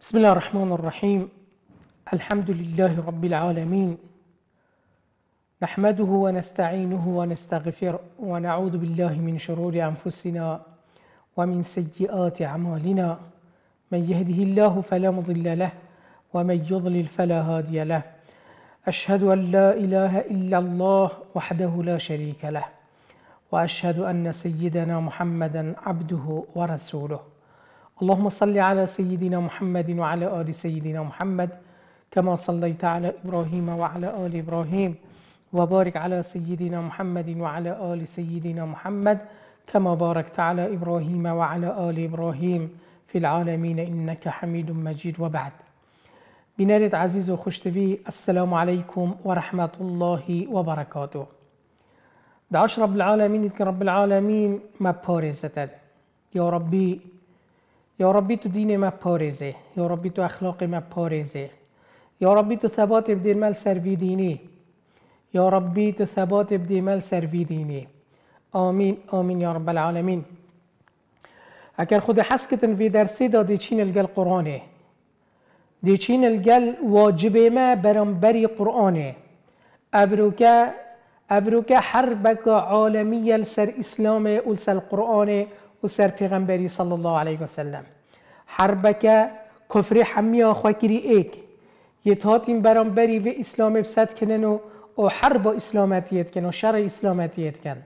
بسم الله الرحمن الرحيم الحمد لله رب العالمين نحمده ونستعينه ونستغفره ونعوذ بالله من شرور انفسنا ومن سيئات اعمالنا من يهده الله فلا مضل له ومن يضلل فلا هادي له اشهد ان لا اله الا الله وحده لا شريك له واشهد ان سيدنا محمدا عبده ورسوله اللهم صل على سيدنا محمد وعلى آل سيدنا محمد كما صليت على إبراهيم وعلى آل إبراهيم وبارك على سيدنا محمد وعلى آل سيدنا محمد كما باركت على إبراهيم وعلى آل إبراهيم في العالمين إنك حميد مجيد وبعد بنارد عزيز وخشتفي السلام عليكم ورحمة الله وبركاته دعش رب العالمين رب العالمين ما بارزتد يا ربي یا ربی تو دین ما پارزه یا ربی تو اخلاق ما پارزه یا ربی تو ثبات بدین مل سروی دینی یا ربی تو ثبات بدین مل سروی دینی آمین آمین یا رب العالمین اگر خود حس کتن وی درسی داده چین الگل قرآنه دی چین الگل واجب ما برم بری قرآنه ابروکه ابروکه حربک عالمی سر اسلام اول سر قرآنه و سر پیغمبری صلی الله علیه و سلم حربک کفر حمیا خوکری ایک یه این برام بری و اسلام بسد کنن و او حرب اسلامتیت کن و شر اسلامتیت کن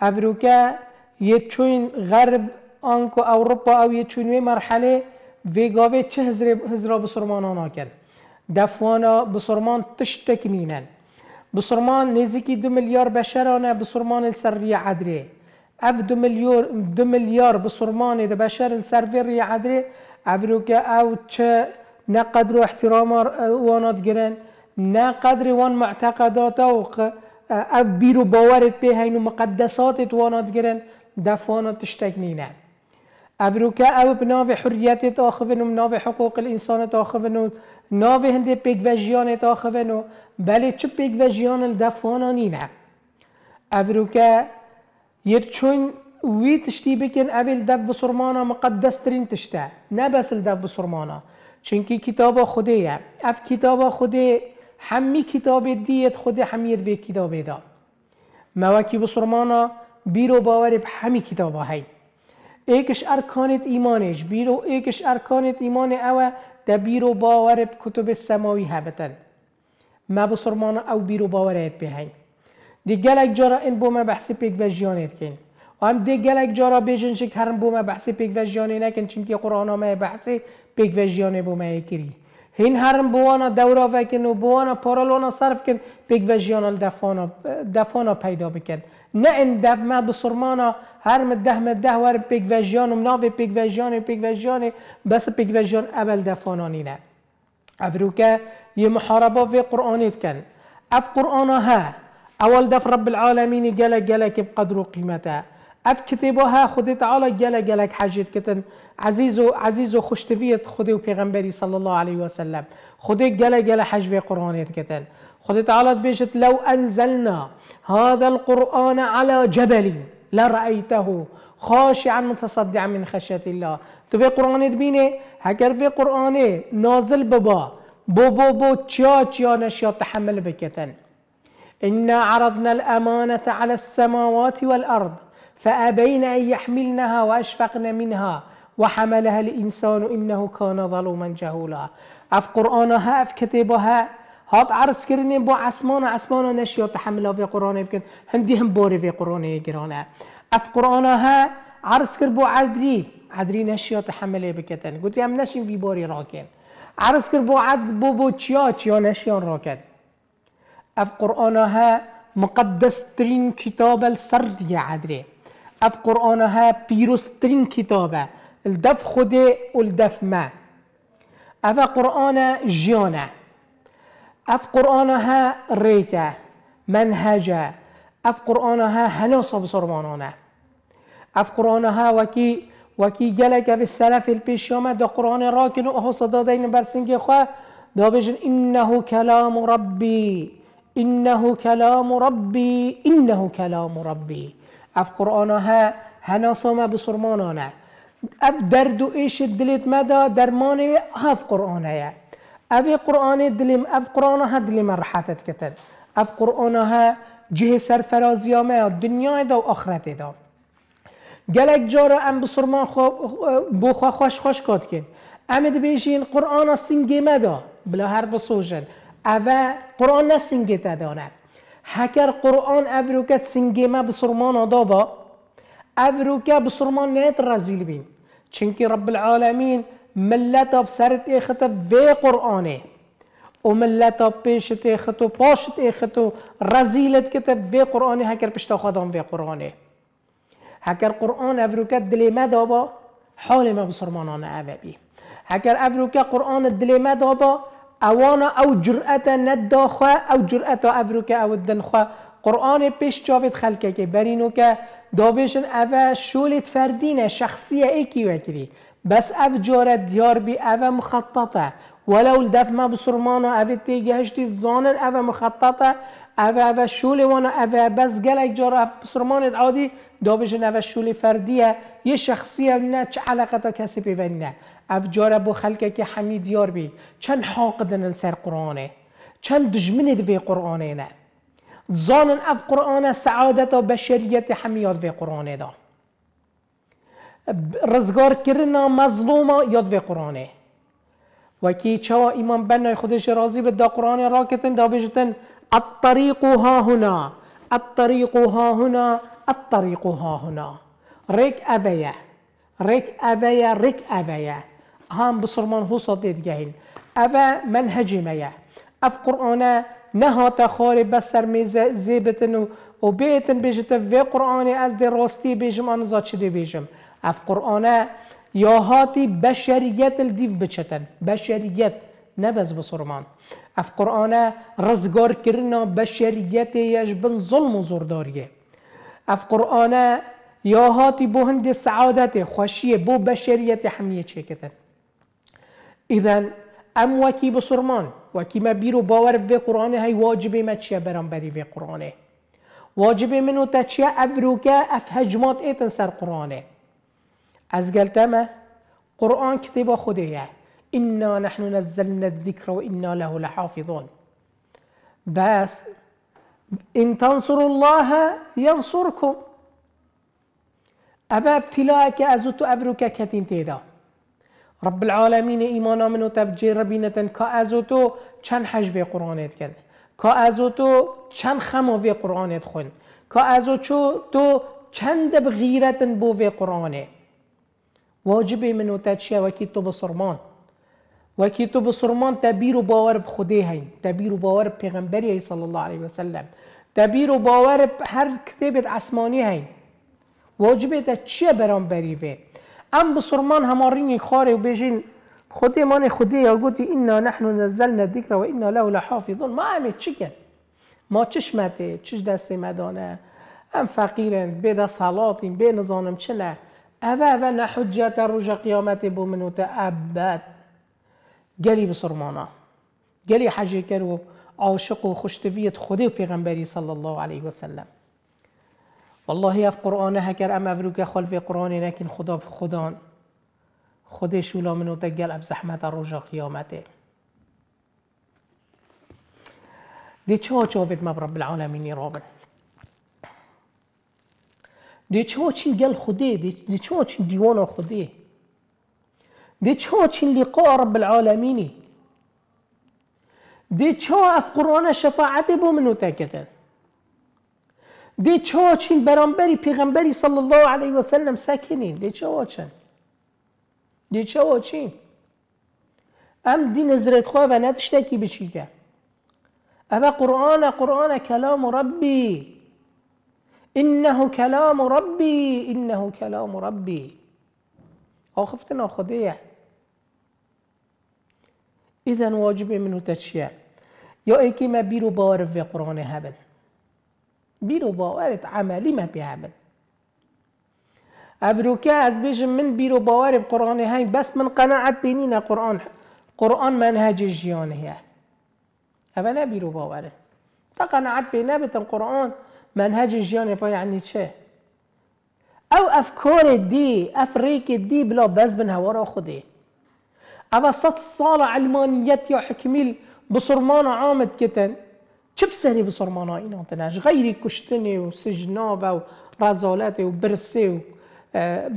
افروکه یه چون غرب آنکو اروپا او یه چون مرحله ویگاوه چه هزر هزرا بسرمان آنا کن دفوانا بسرمان تشتک نینن بسرمان نزیکی دو میلیارد بشرانه بسرمان سری عدره اف دو مليار دو مليار بصرماني ده بشر يا عدري ابروكا او تش نقدروا احترام وانات جران نقدر وان معتقدات او اف بيرو باورت بيها انو مقدسات وانات جران دفانات تشتكنينه ابروكا او بناو حريات تاخفنو بناو حقوق الانسان تاخفنو ناو هند بيگوجيان تاخفنو بله چه بيگوجيان الدفانانينه ابروكا چون وی تشتی بکن اول دب بسرمانه مقدس ترین تشتا نبس دب چون چونکی کتاب خوده اف کتاب خوده همی کتاب دیت خوده همیت به کتاب دا موکی بسرمانا بیرو باور به همی کتاب های ایکش ارکانت ایمانش بیرو ایکش ارکانت ایمان اوه دبیرو بیرو باور به کتب سماوی هبتن ما بسرمانا او بیرو باورت به هی دی گلک جارا این بومه بحثی پیک و جیانه کن ام هم دی گلک جارا بیجن شک بو ما بحثی پیک و جیانه نکن چون که قرآن ما بحثی پیک و جیانه ما کری هین هرم بو بوانا دورا وکن و بوانا پارالونا صرف کن پیک و جیانا دفانا, دفانا پیدا بکن نه این دفمه بسرمانا هر دهم ده ور پیک و جیان و مناو پیک و جیان پیک و جیان بس پیک و جیان اول دفانانی نه افروکه یه محاربه و قرآنیت کن اف قرآن ها اول دف رب العالمين جل گله که قدر و اف كتبها خدي تعالى جل گله حجت كتن عزيزو عزيزو خشتفيت خدي وبيغمبري صلى الله عليه وسلم خدي جل جل حج في قرآن كتن خدي تعالى بيشت لو انزلنا هذا القرآن على جبل لرأيته خاشعا متصدعا من خشية الله تو في قرآن تبيني هكر في قرآن نازل ببا بو بو بو تشا تشا نشا تحمل بكتن إنا عرضنا الأمانة على السماوات والأرض فأبين أن يحملنها وأشفقن منها وحملها الإنسان إنه كان ظلوما جهولا اف قرآنها اف كتابها هات عرس کردن بو عسمان عسمان نشیا تحمل في قرآن يمكن هندی هم في قرآن يقرانا اف قرآنها عرس كر بو عدري عدري نشیا تحمل بكتن قلت يام نشي في بوري راکن عرس كر بو عد بو بو چیا چیا نشیان راکن اف قرآن ها مقدس ترین کتاب سر عدره اف قرآن ها پیروس ترین کتاب الدف خوده الدف ما اف قرآن جیانه اف قرآن ها ریته منهجه اف قرآن قرآنها هناسا بسرمانانه اف قرآن ها وکی وکی گلک به سلف پیش آمد دا قرآن راکن و نوع آه صدا دین برسنگ خواه دا بجن اینه کلام ربی إنه كلام ربي إنه كلام ربي اف قرآن ها هناسما بسرمانانا اف درد ايش دلت مدى درمان هاف قرآن ها اف قرآن دلم اف قرآن ها دلم رحتت كتل اف قرآن ها جه سر سرفراز ما الدنيا دا و دا جلك جارا ام بسرمان خو بخوا خوش خوش کات امد بيجين قرآن سینگیمه مدى بلا هر بسوجن اوه قرآن نه سنگه تداند هکر قرآن اوه رو که سنگه ما بسرمان آدابا اوه رو که بسرمان نهت رزیل بین چنکه رب العالمین ملتا اب سرت وی قرآنه و ملتا اب پیشت اخت و پاشت اخت و رزیلت کت وی قرآنه هکر پشتا خودم وی قرآنه هکر قرآن اوه رو که دلی مدابا حال ما بسرمان آنه اوه بی هکر اوه رو که قرآن دلی مدابا اوانا او جرأتا ندا خوا او جرأتا افرو که او دن خوا قرآن پیش جاوید خلکه که برینو که دا دابشن او شولت فردینه شخصیه ایکی وکری بس او جاره دیار بی او مخططه ولو الدف ما بسرمانا او تیگهشتی زانن او مخططه او او شول وانا او بس گلک جار اف بسرمانت عادی دا دابشن او شول فردیه یه شخصیه نه چه علاقه تا کسی پیونی نه افجار جارب و خلکه که همی دیار بید چند حاقدن سر قرآنه چند دجمنه دوی قرآنه نه زانن اف قرآن سعادت و بشریت همیاد وی قرآنه دا رزگار کرنا مظلوم یاد وی قرآنه و کی چوا ایمان بنای خودش راضی به دا قرآن راکتن دا بجتن الطریق ها هنا الطریق ها هنا الطریق ها هنا ریک اویه ریک اویه ریک اویه هم بسرمان هو صدید گهیل اوه منهجی یه. اف قرآنه نهات خاری بسر میزه زیبتن و او بیتن بیجته قرآن از در راستی بیجم آن زاد چده بیجم اف قرآنه یا هاتی بشریت بچتن بشریت نبز بسرمان اف قرآنه رزگار کرنا بشریت یش بن ظلم و زرداریه اف قرآنه یاهاتی هاتی بو هند سعادت خوشیه بو بشریت حمیه چکتن اذا ام وکی بسرمان وکی ما بیرو باور و قران های واجب ما چیه برام بری في قران واجب منو تا چیه افروکه اف هجمات ایتن سر قران از گلتمه قرآن کتاب خودیه انا نحن نزلنا الذكر وانا له لحافظون بس ان تنصروا الله ينصركم ابا ابتلاءك أزوت ابروكا كتين تيدا رب العالمین ایمان و تبجیر ربینتن که از تو چند حجوه قرآنت کرد که از تو چند خموه قرآنت خون که از تو تو چند بغیرتن بوه قرآنه واجب منو تچیه وکی تو بسرمان وکی تو بسرمان تبیر و باور بخوده هین تبیر و باور پیغمبری صلی الله علیه وسلم تبیر و باور هر کتبت اسمانی هین واجب تا چیه برام بریوه ام بسرمان همارین خاره و بیجین خودی من خودی یا اینا نحن نزلنا ذکر و اینا له لحافظون ما همه چیکن ما چشمته چش دست مدانه ام فقیرن بده صلاتین به زانم چله، اوه اوه حجه روز قیامت بومنو ابد گلی بسرمانا گلی حجه کرو عاشق و خوشتویت و پیغمبری الله علیه و سلم والله اف قرآن هکر ام افروک خلف قرآن نکن خدا خدا خود شولا منو تگل اب زحمت روژا قیامته دی چه چاوید ما رب العالمين رابن دی چه چین گل خوده دی چه چین دیوانا خوده دی چه چین لقاء رب العالمینی دی چه اف قرآن شفاعت بو منو تگتن دي چاچین برامبري پیغمبری صلى الله عليه وسلم ساكنين دي دی دي دی ام دين نزرت خواه و نتشتكي بشيكا أبا قرآن قرآن كلام ربي إنه كلام ربي إنه كلام ربي أخفتنا خديع إذا واجب منه تشيع يا إيكي ما بيرو بارف في قرآن هبل بيرو باورت عملي ما بيعمل أبروكا از بيجم من بيرو باور بقرآن هاي بس من قناعة بينينا قرآن قرآن منهج الجيان هي أبا بيرو باور فقناعة بينا بتن قرآن منهج الجيان فا يعني چه أو أفكار دي أفريك دي بلا بس بنها ورا خده أبا ست صالة علمانيات يا حكميل بصرمان عامد كتن سهلی به سرمانا اینا تنش غیری کشتنه و سجنا و رزالت و برسه و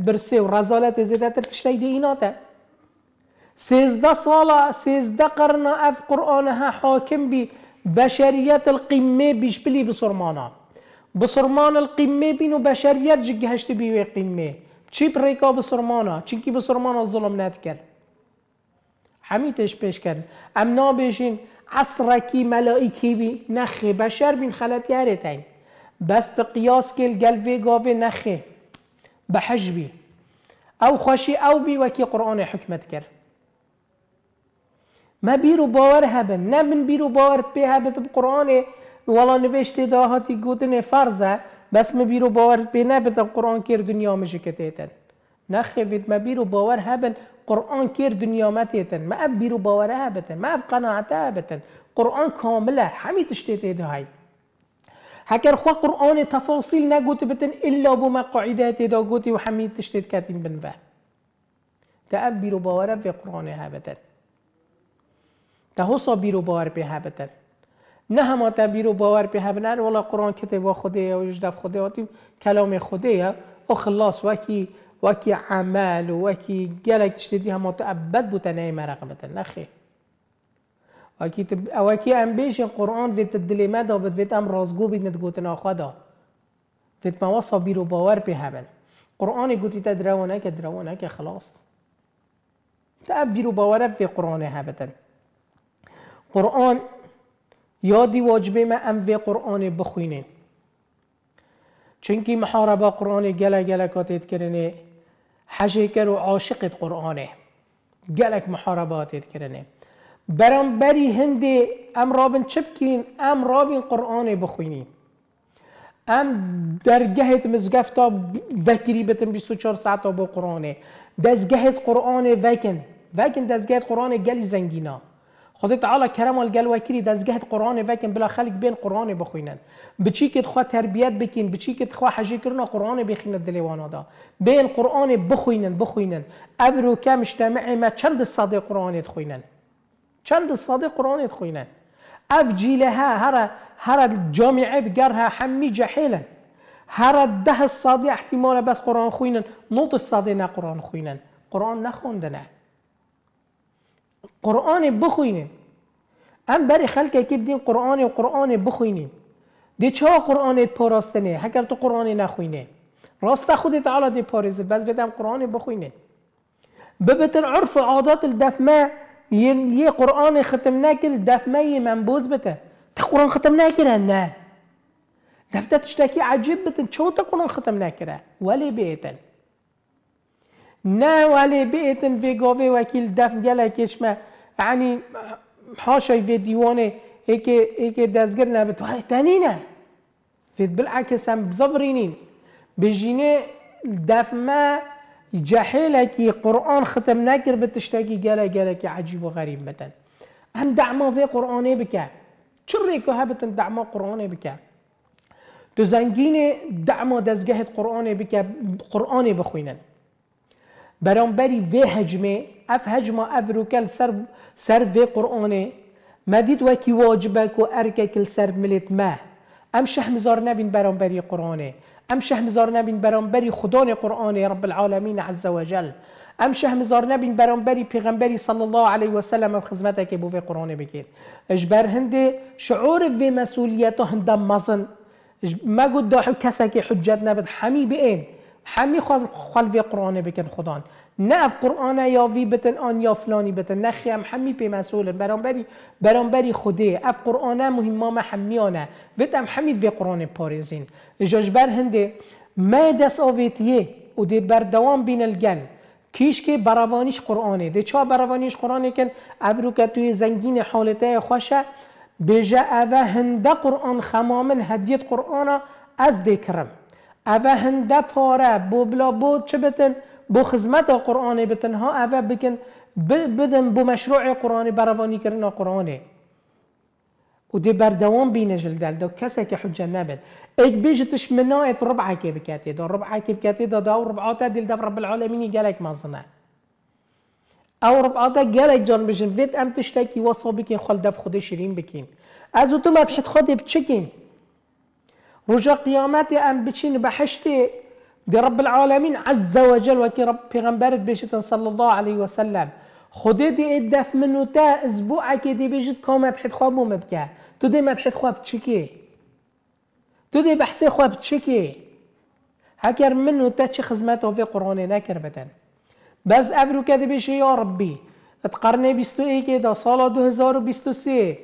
برسه و رزالت زیده تر تشتی دی اینا تا سیزده سالا سیزده قرن اف قرآن ها حاکم بی بشریت القمه بیش بلی به سرمانا به سرمان القمه بین و بشریت جگه هشت بیوی قمه چی پریکا به سرمانا چی به سرمانا ظلم نت کرد همیتش پیش کرد ام نابیشین عصرکی ملائکی بی نخه بشر بین خلطگره بس بست قیاس کل گلوه گاوه نخه بحج بی او خوشی او بی وکی قرآن حکمت کرد ما بیرو باور هبن نه من بیرو باور پی هبت قرآن والا نوشته داهاتی گودن فرزه بس ما بیرو باور پی بتا قرآن کر دنیا مشکت ایتن نخه ما بیرو باور هبن قرآن كير دنيا متیتن ما اب بیرو باوره بتن ما اب قناعته بتن قرآن كامله حمي تشتيته هاي هكر خوا قرآن تفاصيل نقوت بتن إلا ما قاعدات دا قوتي وحمي تشتيت كاتين بنبه تأب بيرو باور في قرآن هابتن تهوصا بيرو باور في هابتن نه ما تبیرو باور به هبنن ولا قرآن کتاب خوده یا وجدف خوده کلام خوده و خلاص وکی وكي عمل وكي جالك تشتديها منطقة بد بتنايمة رغبة نخي وكي تب... وكي امبيشن قرآن في تدليمات وبد في ام رزقو بيد نتجوتنا خدا في ما وصى بيرو باور بهبل قرآن يقول تدرونا كدرونا كخلاص هيك خلاص تأب بيرو باور في قرآن هبتن قرآن یادی واجبه ما ام في قرآن بخوینین چونکی محاربه قرآن گله گله کاتید کرنه حشیکر و عاشق قرآنه گلک محاربات کرنه برام بری هنده ام رابن چپکین، ام رابن قرآن بخوینی ام درگهت مزگفتا وکری بتن 24 ساعتا با قرآنه دزگهت قرآن وکن وکن دزگهت قرآن گلی زنگینا خدای تعالی کرم و گلوه کری دزگهت قرآن وکن بلا خلق بین قرآن بخوینن چی که خواه تربیت بکین چی که خواه حجی کرنا قرآن بخوینن دلیوانا دا بین قرآن بخوینن بخوینن ابرو که مجتمع ما چند صادق قرآن خوینن چند صادق قرآن خوینن اف ها هر هر جامعه بگرها حمي جحيلا هر ده الصادي احتمال بس قرآن خوينا نوط الصادي نه قرآن خوينا قرآن نخوندنا قرآن بخوینیم ام برای خلقه که بدین قرآن و قرآن بخوینیم دی چه قرآن نه؟ هکر تو قرآن نخوینه راست خودت علا دی پارزه بس بدم قرآن بخوینه ببتر عرف و عادات الدفمه یه قرآن ختم نکل دفمه منبوز بته تا قرآن ختم نکره نه دفته تشتکی عجیب بتن چون تا قرآن ختم نکره ولی بیتن نه ولی بیتن وگاوه وکیل دفع گله کشمه یعنی حاشای وی دیوانه ای که ای که دزگر نبتو های تنینه فید بالعکس هم بجینه دفمه جحیل که قرآن ختم نکر به تشتگی گله گله که عجیب و غریب بدن هم دعما فی قرآنه بکه چرا که هبتن دعما قرآنه بکه تو زنگین دعما دزگهت قرآنه بکه قرآنه بخوینن برام بری وی هجمه اف هجمه اف روکل سر سر وی قرآنه ما دید وکی واجبه که ارکه کل سر ملت ما ام شه مزار نبین برام بری قرآنه ام شه مزار نبین برام بری خدان قرآنه رب العالمین عز و جل ام شه مزار نبین برام بری پیغمبری صلی الله علیه و سلم و خزمته که بوی قرآنه بکید اجبر هنده شعور وی مسئولیتو هنده مزن ما گود دا کسا که حجت نبد همی همی خلوی قرآن بکن خدا نه اف قرآن یا وی بتن آن یا فلانی بتن نه خیم همی پی مسئول برامبری بری خوده اف قرآن مهم ما همی آنه هم همی وی قرآن پارزین اجاج بر هنده ما دست آویتیه و دید بر دوام بین الگل کیش که براوانیش قرآنه ده چا براوانیش قرآنه کن او که توی زنگین حالته خوشه بجا اوه هنده قرآن خمامن هدیت قرآن از دیکرم اوهنده هنده پاره بوبلا بود چه بتن بو خدمت قرآن بتن ها اوه بکن بدن بو مشروع قرآن بروانی کردن قرآن، و دی بر دوام بینه جلدل و کسی که حجه نبد ایک بیجتش منایت ربعه که بکاتی دا ربعه که بکتی دا ربعات ربعاته دل دا رب العالمینی گلک مازنه او ربعات گلک جان بشن وید ام تشتکی واسا بکن خال دف خود شیرین بکن از او تو مدحت خود بچکیم رجا قيامات ام بتشين بحشتي دي رب العالمين عز وجل وكي رب پیغمبرت بشتن صلى الله عليه وسلم سلم دي ادف منو تا اسبوع كي دي بيجت كومات حد خواب مبكا تو مات مدحت خواب چکی تو دي بحسي خواب چکی هكر منو تا تشي خزمات في قرآن ناكر بدن بس افرو بيشي يا ربي اتقرني بيستو إيكي دا بيستو سي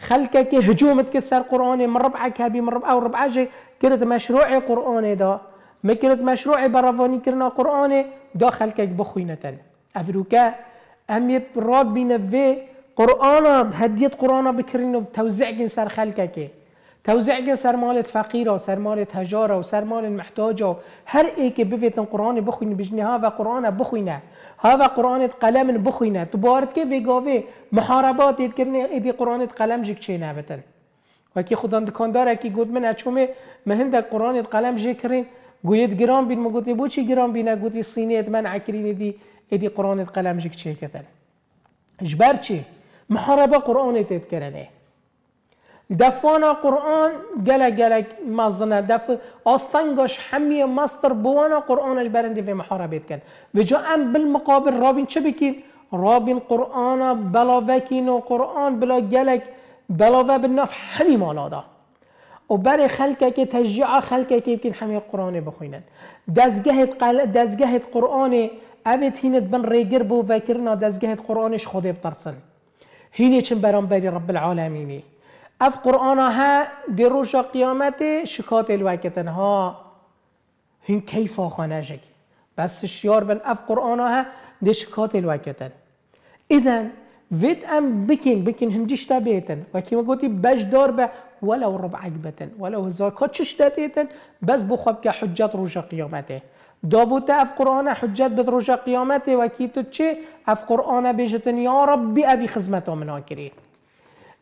خلك كي هجوم تكسر قرآني من ربعك هبي من ربعه وربعه جي كرت مشروعي قرآني دا ما كرت مشروعي برافوني كرنا قرآني دا خلك بخوينة تل أفروكا يبراد راب في قرآن هديت قرآن بكرين وتوزيع سر خلقك توزيع سر مالت فقيرة وسر مالت هجارة سر مال محتاجة هر ايك بفيتن قرآن بخوين بجنها و قرآن بخوينه هذا قرآنت قلم بخوینه تو بارد که وگاوه محاربات اید کرنه ایدی قلم جک نابتن و وکی خدا دکاندار که گود من اچومه مهند قرآن قلم جک کرین گوید گران بین مگوتی بو چی گران بینه سینه اید من عکرین دی ایدی قرآن قلم جک چه کتن جبر محاربه قرآنت اید دفانا قرآن گله گلک مزنه دف آستانگاش همیه مستر بوانا قرآنش برندی و بید کن و جا ام بالمقابل رابین چه بکین؟ رابین قرآن بلا وکین و قرآن بلا گلک بلا و همه همی دا و برای خلقه که تشجیعه، خلقه که بکین همی قرآن بخوینن دزگهت, قل... دزگهت قرآن اوید هینت بن ریگر بو وکرنا دزگهت قرآنش خود بترسن هینه چن برام بری رب العالمینی اف ها در روش قیامت شکات ها، هین کیف خانه شکی بس شیار بن اف ها در شکات الوکتن اذن وید ام بکن بکن هندیش تا بیتن و که گوتی بج دار به ولو ربع عقبتن ولو هزار کات چش بس بخواب که حجت روش قیامته دابوت اف قرآن حجت بد روش قیامته و کی تو چه اف قرآن بیشتن یا ربی اوی خزمت آمنا کرید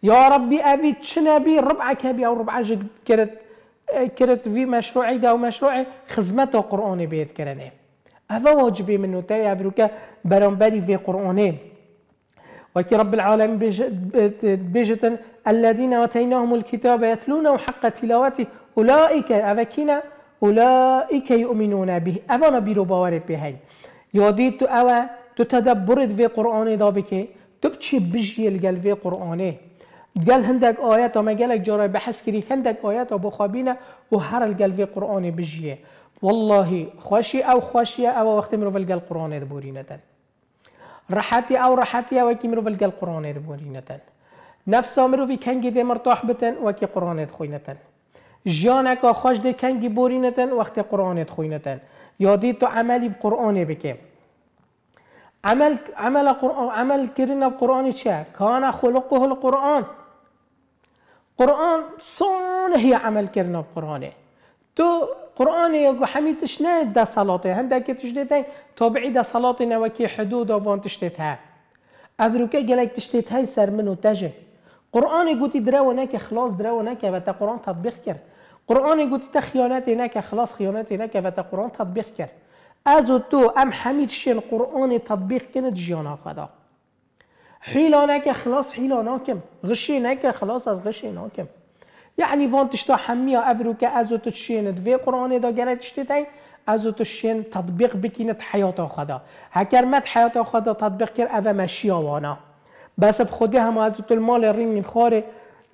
يا ربي أبي تشنبي ربعة كابي أو ربعة جد كرت آه، كرت في مشروعي ده ومشروعي خدمة قرآني بيت كرنه هذا واجبي منه تاي بلون برامبري في قرآني وكي رب العالمين بيجتن الذين آتيناهم الكتاب يتلونه حق تلاوته أولئك أفكينا أولئك يؤمنون به أفانا بيرو باورد بهاي يودي تو أوا تو في قرآن دابك تبتشي بجي القلب في قرآنه قال هندك آيات وما قالك جرى بحس كري هندك آيات أبو خابينا وهر القال في قرآن بجيه والله خوشي أو خوشي أو وقت مرو في قرآن يدبورينا رحاتي أو رحاتي أو كي مرو قرآن يدبورينا نفس مرو في كان دي مرتاح بتن وكي قرآن يدخوينا جانك خوش دي كنجي بورينا وقت قرآن يدخوينا يا دي تو عملي بقرآن بكم عمل عمل قرآن عمل كرنا بقرآن شاء كان خلقه القرآن قرآن صون هي عمل كرنا بقرآن تو قرآن يقول حمي تشنا دا صلاته هندك تشتتها تابعي دا صلاة نوكي حدود وان تشتتها أفروكا جلك تشتتها سر منو تجي قرآن يقول تدرو هناك خلاص درو هناك بتا قرآن تطبيق كر قرآن يقول تخيانات هناك خلاص خيانات هناك بتا قرآن تطبيق كر از تو ام حمید شن قرآن تطبیق کند جیانا خدا حیلا نکه خلاص حیلا ناکم غشی نکه خلاص از غشی ناکم یعنی وان تشتا همیا افرو که از تو شیند وی قرآن دا گره تشتی تای از تو شین تطبیق بکیند حیات خدا هکر مت حیات خدا تطبیق کرد او مشی آوانا بس خودی هم از تو المال رین خاره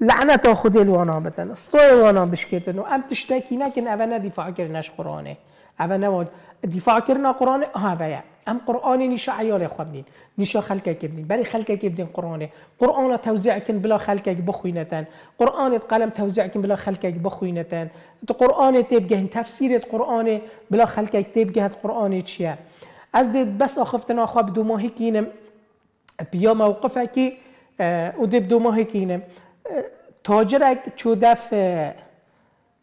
لعنت خود الوانا بدن استوی وانا بشکتن و ام کی نکن او نه کرنش قرآنه او نه دی فاکر نا قرآن ها ویا ام قرآن نیشا عیال خواب نین نیشا خلکه کبنین بری خلکه کبنین قرآن قرآن توزیع کن بلا خلکه بخوینتن قرآن قلم توزیع کن بلا خلکه بخوینتن قرآن تبگهن تفسیرت قرآن بلا خلکه تبگهت قرآن چیه از دید بس آخفتنا خواب دو ماهی کینم بیا موقفه که اه، او دب دو ماهی کینم اه، تاجرک چودف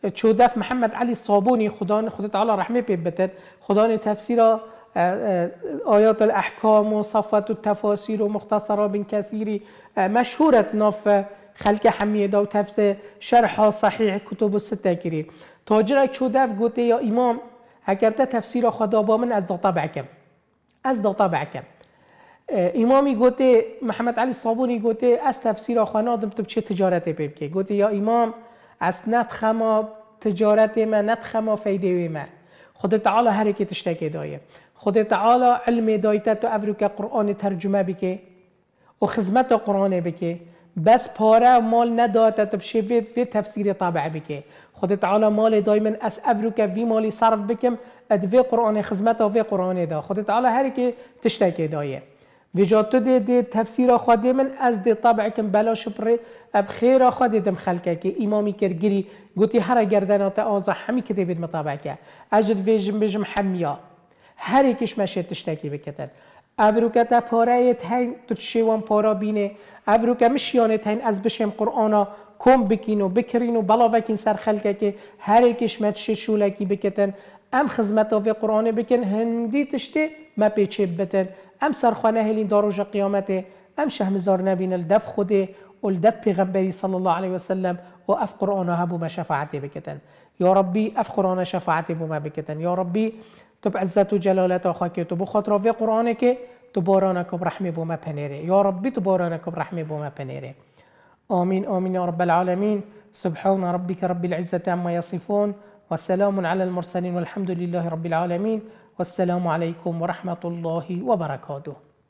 چودف محمد علی صابونی خدا خدا تعالی رحمه پی بتد خدا تفسیر آیات الاحکام و صفات و تفاسیر و مختصرا بین کثیری مشهورت ناف خلق حمیه دا و تفسیر شرح صحیح کتب سته کری تاجر چودف گوته یا امام اگر تفسیر خدا با من از داتا طبع از داتا طبع امامی گوته محمد علی صابونی گوته از تفسیر آدم تو چه تجارت پیبکه گوته یا امام از نتخما تجارت ما نتخما فیده ما خود تعالی که تکی دایه خود تعالی علم دایت تو افرو که قرآن ترجمه بکه و خدمت قرآن بکه بس پاره مال نداته تو بشه وی تفسیر طابع بکه خود تعالی مال دایما از افرو که وی مالی صرف بکم اد وی قرآن خدمت و وی قرآن دا خود تعالی هر که تشتکی دایه وی تو ده, ده تفسیر خود من از دی طبع کم بلا شپره اب خیر آخوا دیدم خلکه که امامی گری گوتی هر گردنات آزا همی که مطابق مطابقه اجد ویجم بجم حمیا هر یکیش مشه تشتکی بکتن او رو که پاره تین تو شیوان پارا بینه او رو که مشیانه تین از بشم قرآنا کم بکین و بکرین و وکین سر خلکه که هر یکیش مد شولکی بکتن ام خدمت آف قرآن بکن هندی تشته ما بتن ام سرخانه هلین داروش قیامته ام شهمزار نبین الدف خوده دف پیغمبری صلی الله علیه وسلم و اف قرآن ها بما شفاعتی بکتن یا ربی اف قرآن شفاعتی بما بکتن یا ربی تو عزت و جلالت آخا که تو بخواد وی قرآن که تو بارانکم رحمی بما پنیره یا ربی تو بارانکم رحمی بما پنیره آمين آمين يا رب العالمين سبحان ربك رب العزة عما يصفون وسلام على المرسلين والحمد لله رب العالمين والسلام عليكم ورحمة الله وبركاته